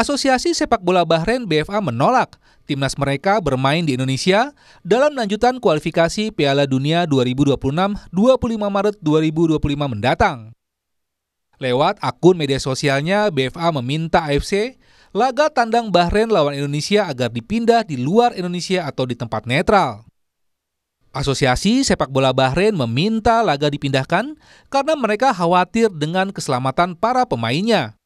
Asosiasi Sepak Bola Bahrain BFA menolak timnas mereka bermain di Indonesia dalam lanjutan kualifikasi Piala Dunia 2026 25 Maret 2025 mendatang. Lewat akun media sosialnya, BFA meminta AFC laga tandang Bahrain lawan Indonesia agar dipindah di luar Indonesia atau di tempat netral. Asosiasi Sepak Bola Bahrain meminta laga dipindahkan karena mereka khawatir dengan keselamatan para pemainnya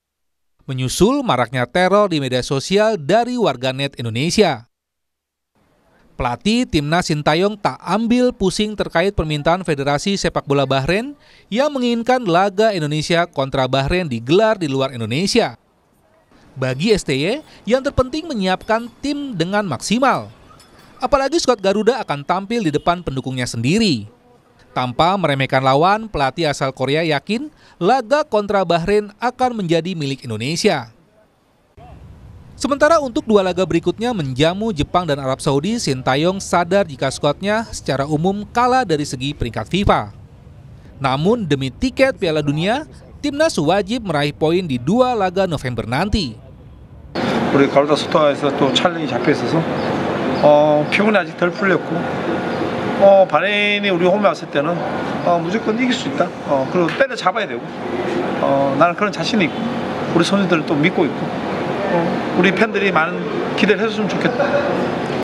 menyusul maraknya teror di media sosial dari warganet Indonesia. Pelatih timnas Sintayong tak ambil pusing terkait permintaan Federasi Sepak Bola Bahrain yang menginginkan laga Indonesia kontra Bahrain digelar di luar Indonesia. Bagi STY, yang terpenting menyiapkan tim dengan maksimal. Apalagi skuad Garuda akan tampil di depan pendukungnya sendiri. Tanpa meremehkan lawan, pelatih asal Korea yakin laga kontra Bahrain akan menjadi milik Indonesia. Sementara untuk dua laga berikutnya menjamu Jepang dan Arab Saudi, Sintayong sadar jika skuadnya secara umum kalah dari segi peringkat FIFA. Namun demi tiket Piala Dunia, timnas wajib meraih poin di dua laga November nanti. Kita 잡혀 있어서 어, 피곤이 어, 바레인이 우리 홈에 왔을 때는 어, 무조건 이길 수 있다. 어, 그리고 때려 잡아야 되고 어, 나는 그런 자신이 있고 우리 선수들을 또 믿고 있고 어, 우리 팬들이 많은 기대를 해줬으면 좋겠다.